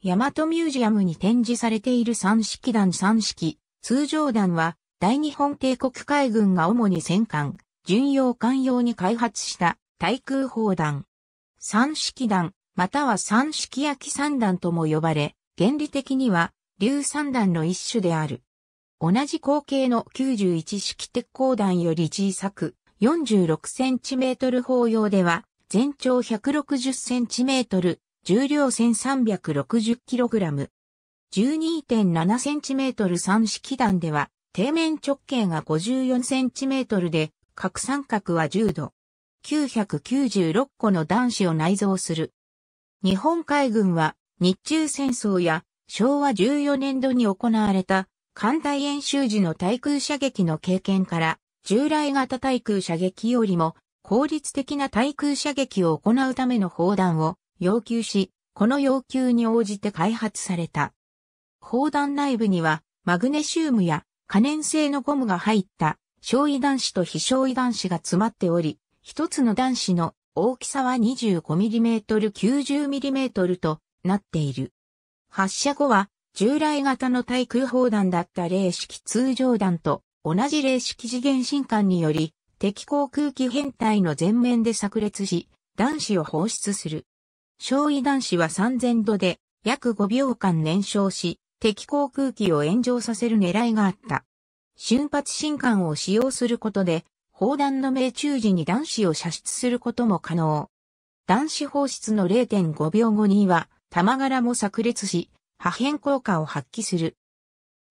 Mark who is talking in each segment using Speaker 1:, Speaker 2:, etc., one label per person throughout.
Speaker 1: ヤマトミュージアムに展示されている三式弾三式、通常弾は、大日本帝国海軍が主に戦艦、巡洋艦用に開発した対空砲弾。三式弾、または三式焼き三弾とも呼ばれ、原理的には、硫三弾の一種である。同じ口径の91式鉄鋼弾より小さく、46センチメートル砲用では、全長160センチメートル、重量 1360kg。12.7cm 三式弾では、底面直径が 54cm で、角三角は10度。996個の弾子を内蔵する。日本海軍は、日中戦争や昭和14年度に行われた艦隊演習時の対空射撃の経験から、従来型対空射撃よりも効率的な対空射撃を行うための砲弾を要求し、この要求に応じて開発された。砲弾内部にはマグネシウムや可燃性のゴムが入った焼夷弾子と非焼夷弾子が詰まっており、一つの弾子の大きさは 25mm90mm となっている。発射後は従来型の対空砲弾だった零式通常弾と同じ零式次元進化により敵航空機編隊の前面で炸裂し、弾子を放出する。焼夷弾子は3000度で約5秒間燃焼し、敵航空機を炎上させる狙いがあった。瞬発新化を使用することで、砲弾の命中時に弾子を射出することも可能。弾子放出の0.5秒後には、弾柄も炸裂し、破片効果を発揮する。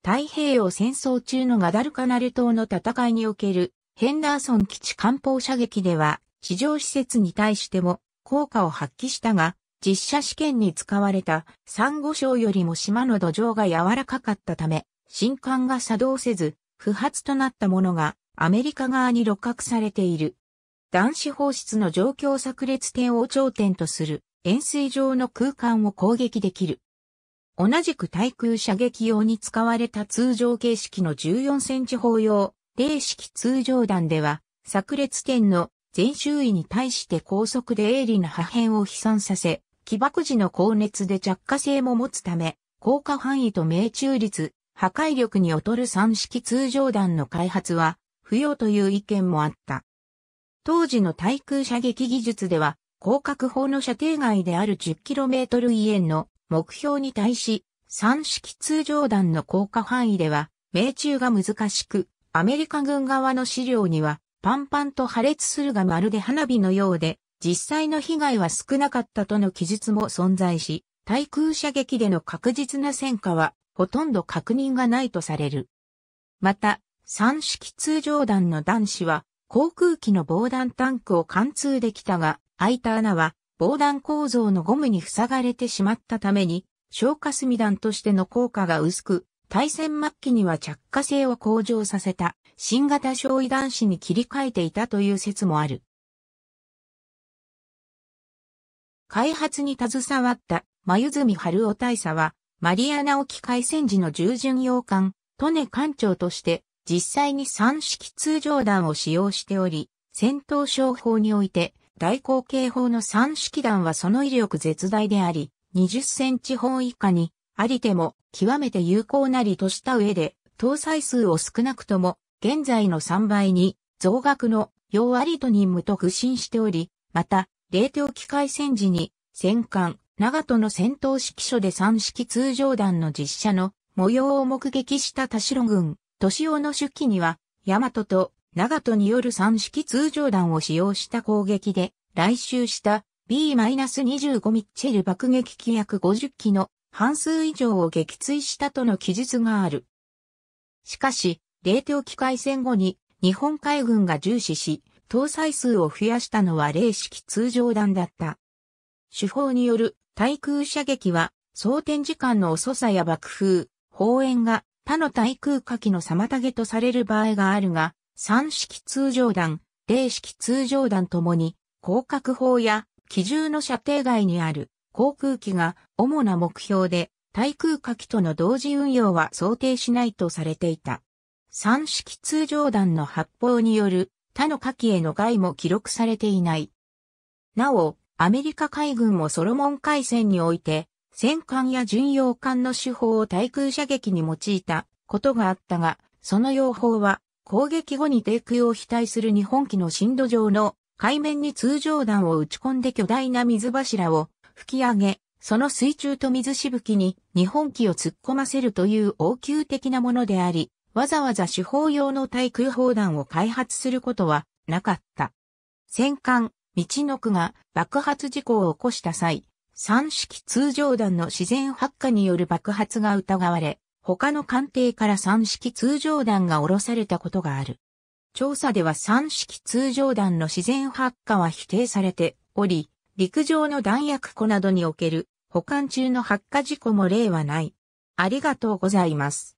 Speaker 1: 太平洋戦争中のガダルカナル島の戦いにおけるヘンダーソン基地艦砲射撃では、地上施設に対しても効果を発揮したが、実写試験に使われたサンゴ礁よりも島の土壌が柔らかかったため、新艦が作動せず、不発となったものがアメリカ側に露獲されている。男子放出の状況炸裂点を頂点とする円錐状の空間を攻撃できる。同じく対空射撃用に使われた通常形式の14センチ砲用、零式通常弾では、炸裂点の全周囲に対して高速で鋭利な破片を飛散させ、起爆時の高熱で着火性も持つため、効果範囲と命中率、破壊力に劣る三式通常弾の開発は不要という意見もあった。当時の対空射撃技術では、広角砲の射程外である 10km 以円の目標に対し、三式通常弾の効果範囲では、命中が難しく、アメリカ軍側の資料には、パンパンと破裂するがまるで花火のようで、実際の被害は少なかったとの記述も存在し、対空射撃での確実な戦果は、ほとんど確認がないとされる。また、三式通常弾の男子は、航空機の防弾タンクを貫通できたが、開いた穴は防弾構造のゴムに塞がれてしまったために、消火炭弾としての効果が薄く、対戦末期には着火性を向上させた。新型焼夷弾子に切り替えていたという説もある。開発に携わった眉住春尾大佐は、マリアナ沖海戦時の従順洋艦、トネ艦長として、実際に三式通常弾を使用しており、戦闘商法において、大口径砲の三式弾はその威力絶大であり、20センチ砲以下に、ありても、極めて有効なりとした上で、搭載数を少なくとも現在の3倍に増額の要ありと任務と苦心しており、また、冷凍機械戦時に戦艦、長門の戦闘指揮所で三式通常弾の実写の模様を目撃した田代軍、年尾の出記には、大和と長門による三式通常弾を使用した攻撃で、来襲した B-25 ミッチェル爆撃機約50機の半数以上を撃墜したとの記述がある。しかし、冷凍機械戦後に日本海軍が重視し、搭載数を増やしたのは零式通常弾だった。手法による対空射撃は、装填時間の遅さや爆風、砲炎が他の対空火器の妨げとされる場合があるが、三式通常弾、零式通常弾ともに、広角砲や機銃の射程外にある航空機が主な目標で、対空火器との同時運用は想定しないとされていた。三式通常弾の発砲による他の火器への害も記録されていない。なお、アメリカ海軍もソロモン海戦において、戦艦や巡洋艦の手法を対空射撃に用いたことがあったが、その用法は攻撃後に低空を飛待する日本機の震度上の海面に通常弾を打ち込んで巨大な水柱を吹き上げ、その水中と水しぶきに日本機を突っ込ませるという応急的なものであり、わざわざ手法用の対空砲弾を開発することはなかった。戦艦、道の区が爆発事故を起こした際、三式通常弾の自然発火による爆発が疑われ、他の艦艇から三式通常弾が降ろされたことがある。調査では三式通常弾の自然発火は否定されており、陸上の弾薬庫などにおける保管中の発火事故も例はない。ありがとうございます。